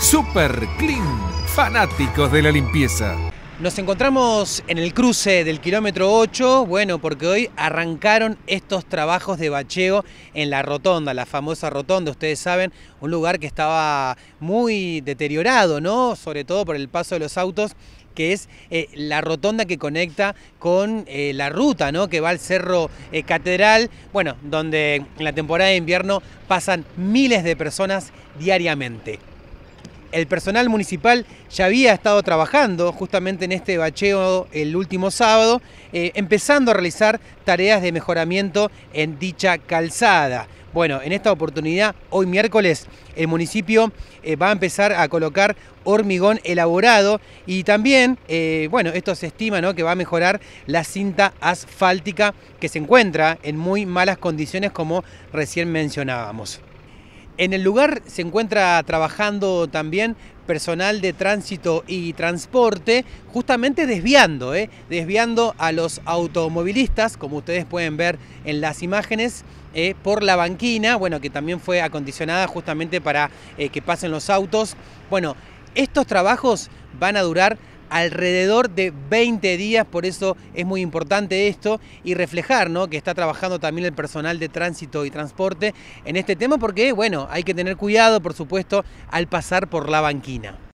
Super Clean, fanáticos de la limpieza. Nos encontramos en el cruce del kilómetro 8, bueno, porque hoy arrancaron estos trabajos de bacheo en la rotonda, la famosa rotonda, ustedes saben, un lugar que estaba muy deteriorado, ¿no? Sobre todo por el paso de los autos que es eh, la rotonda que conecta con eh, la ruta, ¿no? Que va al Cerro eh, Catedral, bueno, donde en la temporada de invierno pasan miles de personas diariamente el personal municipal ya había estado trabajando justamente en este bacheo el último sábado, eh, empezando a realizar tareas de mejoramiento en dicha calzada. Bueno, en esta oportunidad, hoy miércoles, el municipio eh, va a empezar a colocar hormigón elaborado y también, eh, bueno, esto se estima ¿no? que va a mejorar la cinta asfáltica que se encuentra en muy malas condiciones como recién mencionábamos. En el lugar se encuentra trabajando también personal de tránsito y transporte, justamente desviando, ¿eh? desviando a los automovilistas, como ustedes pueden ver en las imágenes, ¿eh? por la banquina, bueno, que también fue acondicionada justamente para eh, que pasen los autos. Bueno, estos trabajos van a durar alrededor de 20 días, por eso es muy importante esto y reflejar que está trabajando también el personal de tránsito y transporte en este tema porque, bueno, hay que tener cuidado, por supuesto, al pasar por la banquina.